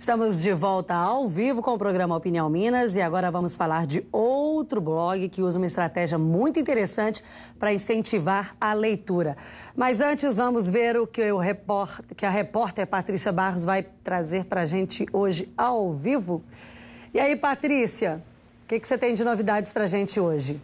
Estamos de volta ao vivo com o programa Opinião Minas e agora vamos falar de outro blog que usa uma estratégia muito interessante para incentivar a leitura. Mas antes vamos ver o que, o report... que a repórter Patrícia Barros vai trazer para a gente hoje ao vivo. E aí, Patrícia, o que, que você tem de novidades para a gente hoje?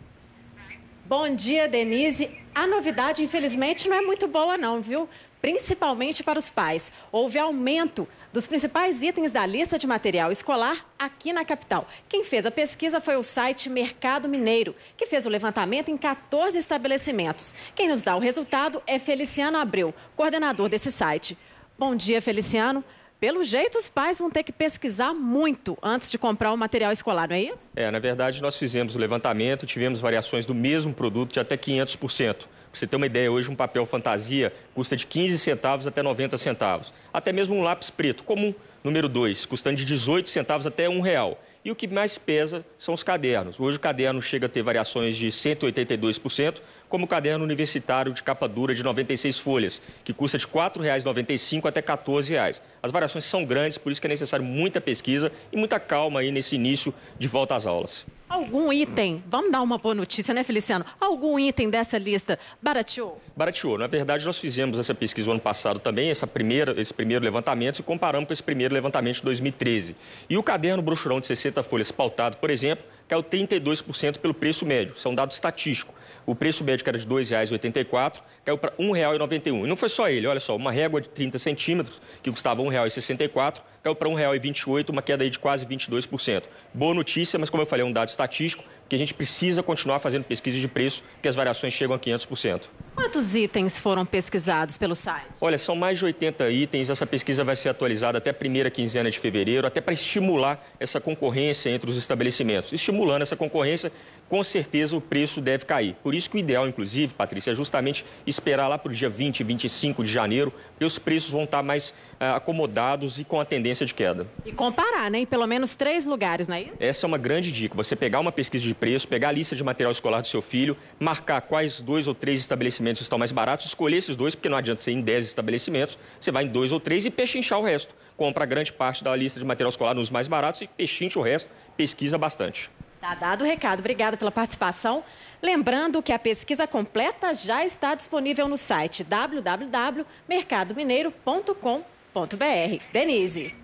Bom dia, Denise. A novidade, infelizmente, não é muito boa, não, viu? Principalmente para os pais. Houve aumento dos principais itens da lista de material escolar aqui na capital. Quem fez a pesquisa foi o site Mercado Mineiro, que fez o levantamento em 14 estabelecimentos. Quem nos dá o resultado é Feliciano Abreu, coordenador desse site. Bom dia, Feliciano. Pelo jeito, os pais vão ter que pesquisar muito antes de comprar o material escolar, não é isso? É, na verdade, nós fizemos o levantamento, tivemos variações do mesmo produto de até 500%. Pra você ter uma ideia, hoje um papel fantasia custa de 15 centavos até 90 centavos. Até mesmo um lápis preto comum, número 2, custando de 18 centavos até 1 real. E o que mais pesa são os cadernos. Hoje o caderno chega a ter variações de 182%, como o caderno universitário de capa dura de 96 folhas, que custa de R$ 4,95 até R$ 14, As variações são grandes, por isso que é necessário muita pesquisa e muita calma aí nesse início de volta às aulas. Algum item, vamos dar uma boa notícia, né, Feliciano? Algum item dessa lista barateou? Barateou. Na verdade, nós fizemos essa pesquisa no ano passado também, essa primeira, esse primeiro levantamento, e comparamos com esse primeiro levantamento de 2013. E o caderno brochurão de 60 folhas pautado, por exemplo, é caiu 32% pelo preço médio. Isso é um dado estatístico. O preço médio, que era de R$ 2,84, caiu para R$ 1,91. E não foi só ele, olha só, uma régua de 30 centímetros, que custava R$ 1,64, caiu para R$ 1,28, uma queda aí de quase 22%. Boa notícia, mas como eu falei, é um dado estatístico que a gente precisa continuar fazendo pesquisa de preço, que as variações chegam a 500%. Quantos itens foram pesquisados pelo site? Olha, são mais de 80 itens. Essa pesquisa vai ser atualizada até a primeira quinzena de fevereiro, até para estimular essa concorrência entre os estabelecimentos. Estimulando essa concorrência, com certeza o preço deve cair. Por isso que o ideal, inclusive, Patrícia, é justamente esperar lá para o dia 20, 25 de janeiro, porque os preços vão estar tá mais ah, acomodados e com a tendência de queda. E comparar, né? Em pelo menos três lugares, não é isso? Essa é uma grande dica. Você pegar uma pesquisa de preço, pegar a lista de material escolar do seu filho, marcar quais dois ou três estabelecimentos estão mais baratos, escolher esses dois, porque não adianta ser em dez estabelecimentos, você vai em dois ou três e pechinchar o resto. Compra grande parte da lista de material escolar nos mais baratos e pechincha o resto, pesquisa bastante. Tá dado o recado, obrigada pela participação. Lembrando que a pesquisa completa já está disponível no site www.mercadomineiro.com.br. Denise.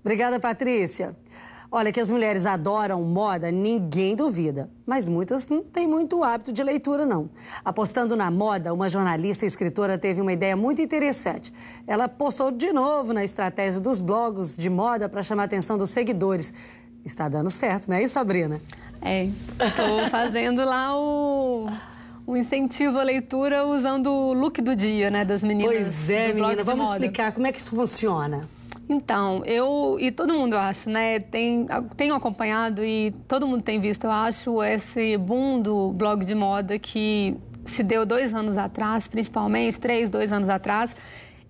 Obrigada, Patrícia. Olha, que as mulheres adoram moda, ninguém duvida. Mas muitas não têm muito hábito de leitura, não. Apostando na moda, uma jornalista e escritora teve uma ideia muito interessante. Ela postou de novo na estratégia dos blogs de moda para chamar a atenção dos seguidores. Está dando certo, não é isso, Sabrina? É, estou fazendo lá o um incentivo à leitura usando o look do dia, né, das meninas. Pois é, menina, vamos explicar como é que isso funciona. Então, eu e todo mundo, eu acho, né? Tem, tenho acompanhado e todo mundo tem visto, eu acho, esse boom do blog de moda que se deu dois anos atrás, principalmente, três, dois anos atrás.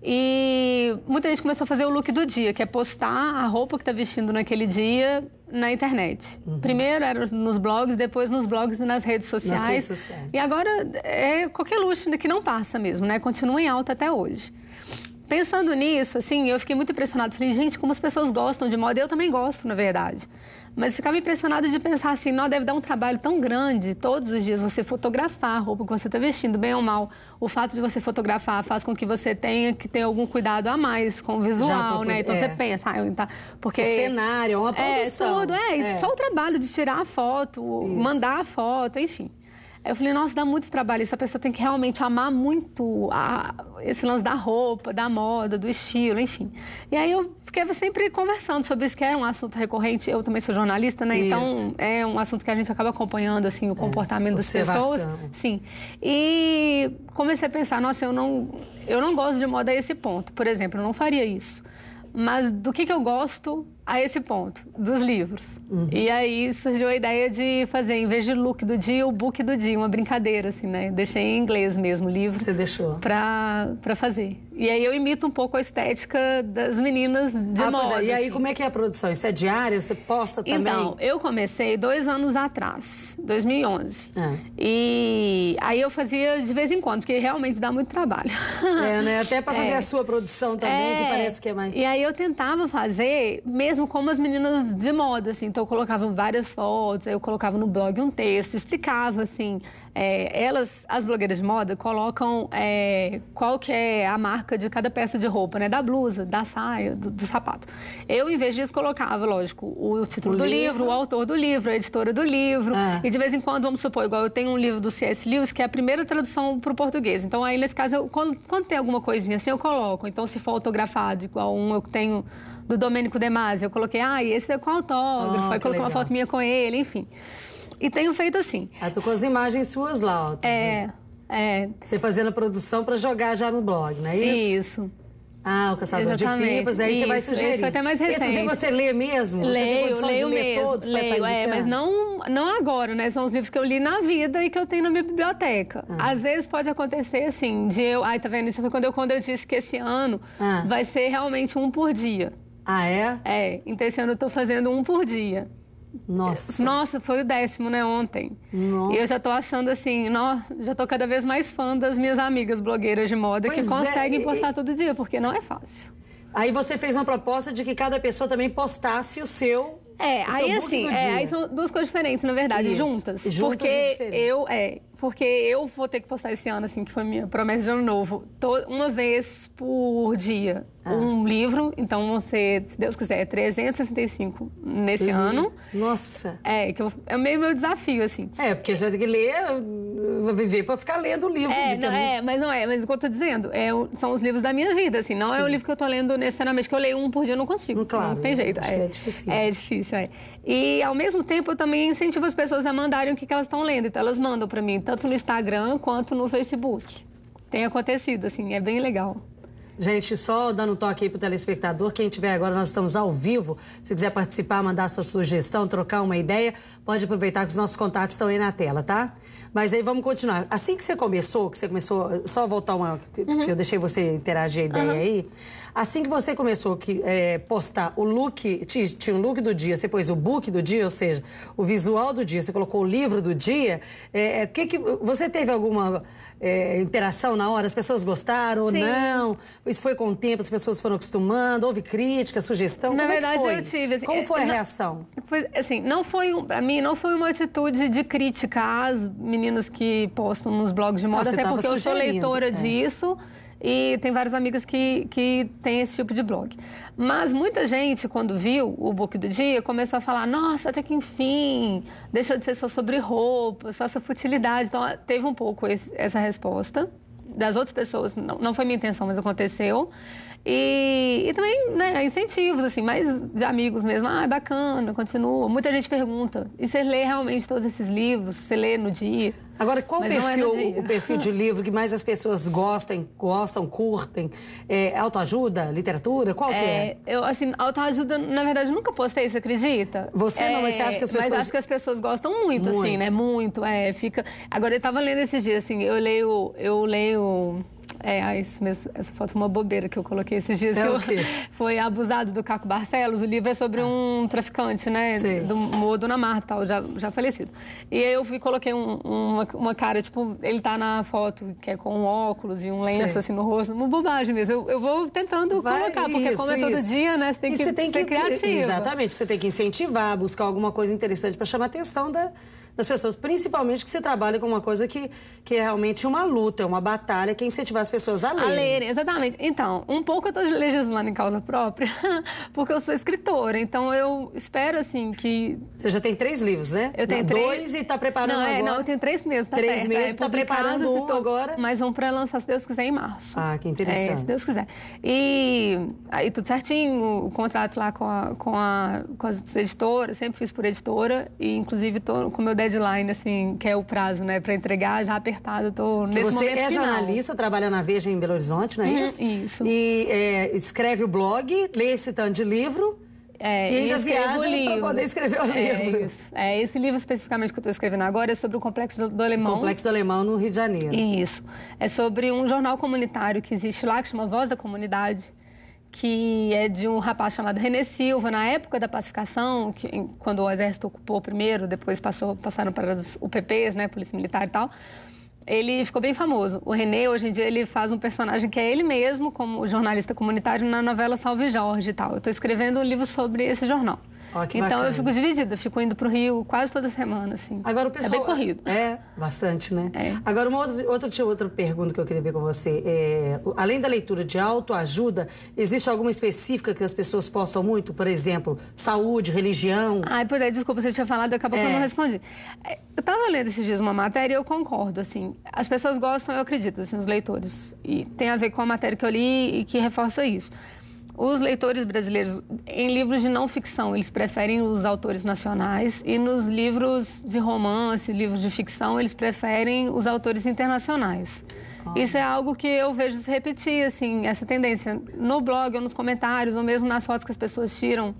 E muita gente começou a fazer o look do dia, que é postar a roupa que está vestindo naquele dia na internet. Uhum. Primeiro era nos blogs, depois nos blogs e nas redes sociais. Nas redes sociais. E agora é qualquer luxo que não passa mesmo, né? Continua em alta até hoje pensando nisso, assim, eu fiquei muito impressionado. Falei, gente, como as pessoas gostam de moda. Eu também gosto, na verdade. Mas ficava impressionado de pensar assim, não deve dar um trabalho tão grande todos os dias você fotografar a roupa que você está vestindo, bem ou mal. O fato de você fotografar faz com que você tenha que ter algum cuidado a mais com o visual, Já, né? Então é. você pensa, ah, tá... porque o cenário, é uma é, produção. É, tudo, é, é, só o trabalho de tirar a foto, Isso. mandar a foto, enfim. Aí eu falei, nossa, dá muito trabalho isso. A pessoa tem que realmente amar muito a, esse lance da roupa, da moda, do estilo, enfim. E aí eu fiquei sempre conversando sobre isso, que era um assunto recorrente. Eu também sou jornalista, né? Então, isso. Então é um assunto que a gente acaba acompanhando, assim, o é, comportamento é, das pessoas. Sim. E comecei a pensar, nossa, eu não, eu não gosto de moda a esse ponto. Por exemplo, eu não faria isso. Mas do que, que eu gosto a esse ponto dos livros. Uhum. E aí surgiu a ideia de fazer, em vez de look do dia, o book do dia, uma brincadeira, assim, né? Deixei em inglês mesmo o livro. Você deixou? Pra, pra fazer. E aí eu imito um pouco a estética das meninas de ah, é. moda. É. E aí assim. como é que é a produção? Isso é diária? Você posta também? Então, eu comecei dois anos atrás, 2011. É. E aí eu fazia de vez em quando, porque realmente dá muito trabalho. É, né? Até pra fazer é. a sua produção também, que é. parece que é mais... E aí eu tentava fazer, mesmo mesmo como as meninas de moda, assim. Então eu colocava várias fotos, eu colocava no blog um texto, explicava, assim. É, elas, as blogueiras de moda, colocam é, qual que é a marca de cada peça de roupa, né? Da blusa, da saia, do, do sapato. Eu, em vez disso, colocava, lógico, o título o do livro. livro. o autor do livro, a editora do livro. Ah. E de vez em quando, vamos supor, igual eu tenho um livro do C.S. Lewis, que é a primeira tradução para o português. Então aí, nesse caso, eu, quando, quando tem alguma coisinha assim, eu coloco. Então, se for autografado, igual um eu tenho do Domênico De Masi, eu coloquei, ah, e esse é com autógrafo, ah, aí coloquei uma foto minha com ele, enfim. E tenho feito assim. Ah, tu com as imagens suas lá, ó. É, é. Você fazendo a produção para jogar já no blog, não é isso? Isso. Ah, o Caçador Exatamente. de Pipas, aí isso, você vai sugerir. Isso, até mais recente. Esses você lê mesmo? Leio, você tem leio de ler mesmo. Todos tá leio, é, mas não, não agora, né? São os livros que eu li na vida e que eu tenho na minha biblioteca. Ah. Às vezes pode acontecer, assim, de eu... Ai, tá vendo? Isso foi quando eu, quando eu disse que esse ano ah. vai ser realmente um por dia. Ah, é? É. Então esse ano eu tô fazendo um por dia. Nossa. Nossa, foi o décimo, né, ontem. Nossa. E eu já tô achando assim, no, já tô cada vez mais fã das minhas amigas blogueiras de moda pois que é, conseguem postar todo dia, porque não é fácil. Aí você fez uma proposta de que cada pessoa também postasse o seu. É, o aí seu assim, é, aí são duas coisas diferentes, na verdade, Isso. juntas. juntas porque é eu, é, porque eu vou ter que postar esse ano, assim, que foi minha promessa de ano novo, uma vez por dia, ah. um livro. Então, você, se Deus quiser, 365 é nesse uhum. ano. Nossa! É, que eu, é meio meu desafio, assim. É, porque você ter que ler, viver para ficar lendo o livro. É, não, é, mas não é, mas o que eu tô dizendo, é, são os livros da minha vida, assim. Não Sim. é o livro que eu tô lendo necessariamente, que eu leio um por dia, eu não consigo. Claro, não tem jeito. É, é, difícil. É difícil, é. E, ao mesmo tempo, eu também incentivo as pessoas a mandarem o que, que elas estão lendo. Então, elas mandam para mim tanto no Instagram quanto no Facebook. Tem acontecido, assim, é bem legal. Gente, só dando um toque aí pro telespectador, quem tiver agora, nós estamos ao vivo. Se quiser participar, mandar sua sugestão, trocar uma ideia, pode aproveitar que os nossos contatos estão aí na tela, tá? Mas aí vamos continuar. Assim que você começou, que você começou, só voltar uma, que uhum. eu deixei você interagir a ideia uhum. aí. Assim que você começou que é, postar o look, tinha um look do dia, você pôs o book do dia, ou seja, o visual do dia, você colocou o livro do dia. É, é que que, você teve alguma é, interação na hora, as pessoas gostaram ou não? Isso foi com o tempo, as pessoas foram acostumando, houve crítica, sugestão? Na Como é verdade, foi? eu tive. Assim, Como é, foi a não, reação? Foi, assim, não foi, para mim, não foi uma atitude de crítica às meninas que postam nos blogs de moda, Nossa, até porque eu sou leitora é. disso e tem várias amigas que, que têm esse tipo de blog. Mas muita gente, quando viu o book do dia, começou a falar: nossa, até que enfim, deixou de ser só sobre roupa, só essa futilidade. Então, teve um pouco esse, essa resposta das outras pessoas. Não, não foi minha intenção, mas aconteceu. E, e também né, incentivos, assim, mais de amigos mesmo. Ah, é bacana, continua. Muita gente pergunta: e você lê realmente todos esses livros? Você lê no dia? Agora, qual Mas é perfil, é o perfil de livro que mais as pessoas gostem, gostam, curtem? É, autoajuda, literatura, qual é, que é? Eu, assim, autoajuda, na verdade, nunca postei, você acredita? Você é, não, mas você acha que as é, pessoas... Mas acho que as pessoas gostam muito, assim, muito. assim, né? Muito, é, fica... Agora, eu estava lendo esses dias, assim, eu leio... Eu leio é, isso ah, mesmo. Essa foto foi uma bobeira que eu coloquei esses dias. É o quê? Foi Abusado do Caco Barcelos. O livro é sobre ah. um traficante, né? Sim. Do Modo na Marta, tal, já, já falecido. E aí eu fui coloquei um, uma, uma cara, tipo, ele tá na foto, que é com um óculos e um lenço Sim. assim no rosto. Uma bobagem mesmo. Eu, eu vou tentando Vai, colocar, porque isso, como é todo dia, né? Você tem, que, você tem que ser criativo. Exatamente, você tem que incentivar, buscar alguma coisa interessante para chamar a atenção da das pessoas, principalmente que você trabalha com uma coisa que, que é realmente uma luta, uma batalha, que é incentivar as pessoas a lerem. A lerem, exatamente. Então, um pouco eu estou legislando em causa própria, porque eu sou escritora, então eu espero, assim, que... Você já tem três livros, né? Eu tenho não, três. Dois e está preparando não, é, agora? Não, eu tenho três meses, tá Três certo. meses, está é, tá preparando um tô... agora? Mas um para lançar, se Deus quiser, em março. Ah, que interessante. É, se Deus quiser. E aí tudo certinho, o contrato lá com, a, com, a, com as editoras, sempre fiz por editora, e inclusive tô com o meu deadline, assim, que é o prazo, né, para entregar, já apertado, tô nesse Você momento Você é jornalista, final. trabalha na Veja em Belo Horizonte, não é uhum, isso? Isso. E é, escreve o blog, lê esse tanto de livro... É, e ainda viaja para poder escrever o é livro. É, isso. é, esse livro especificamente que eu estou escrevendo agora é sobre o Complexo do, do Alemão. O Complexo do Alemão no Rio de Janeiro. Isso. É sobre um jornal comunitário que existe lá, que chama Voz da Comunidade que é de um rapaz chamado René Silva, na época da pacificação, que, quando o exército ocupou primeiro, depois passou, passaram para os UPPs, né, Polícia Militar e tal. Ele ficou bem famoso. O René, hoje em dia, ele faz um personagem que é ele mesmo, como jornalista comunitário, na novela Salve Jorge e tal. Eu estou escrevendo um livro sobre esse jornal então bacana. eu fico dividida, fico indo para o Rio quase toda semana, assim. Agora o é pessoal é bem corrido. É bastante, né? É. Agora uma outra, outra outra pergunta que eu queria ver com você é, além da leitura de autoajuda, existe alguma específica que as pessoas possam muito, por exemplo, saúde, religião? Ah, pois é, desculpa, você tinha falado, acabou é. que eu não é. respondi. É, eu estava lendo esses dias uma matéria e eu concordo, assim, as pessoas gostam, eu acredito, assim, os leitores, e tem a ver com a matéria que eu li e que reforça isso. Os leitores brasileiros, em livros de não ficção, eles preferem os autores nacionais e nos livros de romance, livros de ficção, eles preferem os autores internacionais. Isso é algo que eu vejo se repetir, assim, essa tendência no blog ou nos comentários ou mesmo nas fotos que as pessoas tiram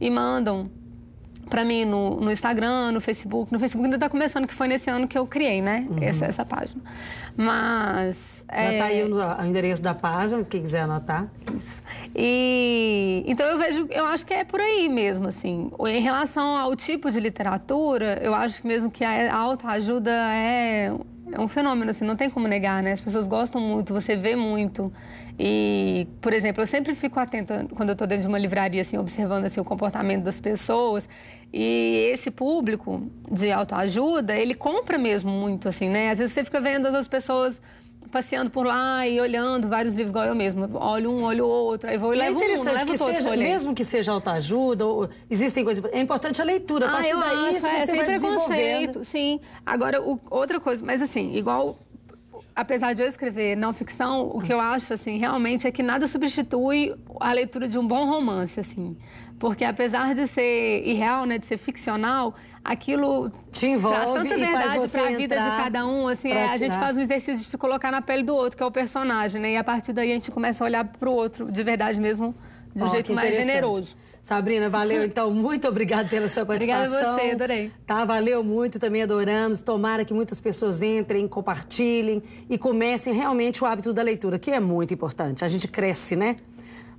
e mandam para mim no, no, Instagram, no Facebook. No Facebook ainda está começando, que foi nesse ano que eu criei, né? Uhum. Essa, essa página. Mas. Já está é... aí o, endereço da página, quem quiser anotar. Isso. E então eu vejo, eu acho que é por aí mesmo, assim. Em relação ao tipo de literatura, eu acho que mesmo que a autoajuda é é um fenômeno, assim, não tem como negar, né? As pessoas gostam muito, você vê muito. E, por exemplo, eu sempre fico atenta quando eu estou dentro de uma livraria, assim, observando assim, o comportamento das pessoas. E esse público de autoajuda, ele compra mesmo muito, assim, né? Às vezes você fica vendo as outras pessoas passeando por lá e olhando vários livros, igual eu mesmo. Olho um, olho outro, aí vou e, e é levo é interessante um, levo que todos seja, Mesmo que seja autoajuda, ou, existem coisas... É importante a leitura, a ah, partir ah, daí acho, é, você vai preconceito, Sim, agora o, outra coisa, mas assim, igual apesar de eu escrever não ficção, o que eu acho assim realmente é que nada substitui a leitura de um bom romance assim, porque apesar de ser irreal, né, de ser ficcional, aquilo Te envolve tanta verdade para a vida de cada um. Assim, é, a gente faz um exercício de se colocar na pele do outro, que é o personagem, né? E a partir daí a gente começa a olhar para o outro de verdade mesmo, de um oh, jeito mais generoso. Sabrina, valeu então, muito obrigada pela sua participação. Obrigada a você, adorei. Tá, valeu muito, também adoramos. Tomara que muitas pessoas entrem, compartilhem e comecem realmente o hábito da leitura, que é muito importante. A gente cresce, né?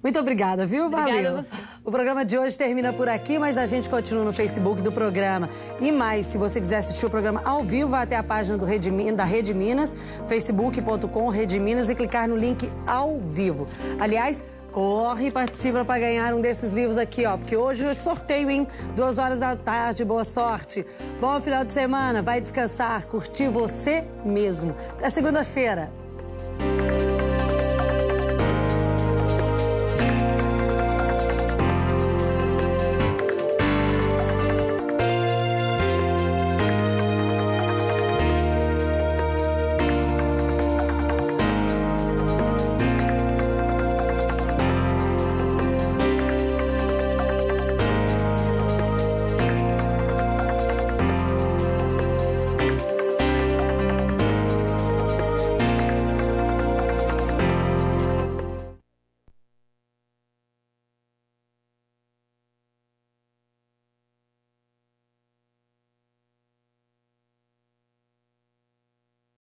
Muito obrigada, viu? Valeu. o programa de hoje termina por aqui, mas a gente continua no Facebook do programa. E mais, se você quiser assistir o programa ao vivo, vá até a página do Rede, da Rede Minas, facebook.com Rede Minas e clicar no link ao vivo. Aliás, Corre e participa para ganhar um desses livros aqui, ó. Porque hoje eu é sorteio, hein? Duas horas da tarde, boa sorte. Bom final de semana, vai descansar, curtir você mesmo. Até segunda-feira.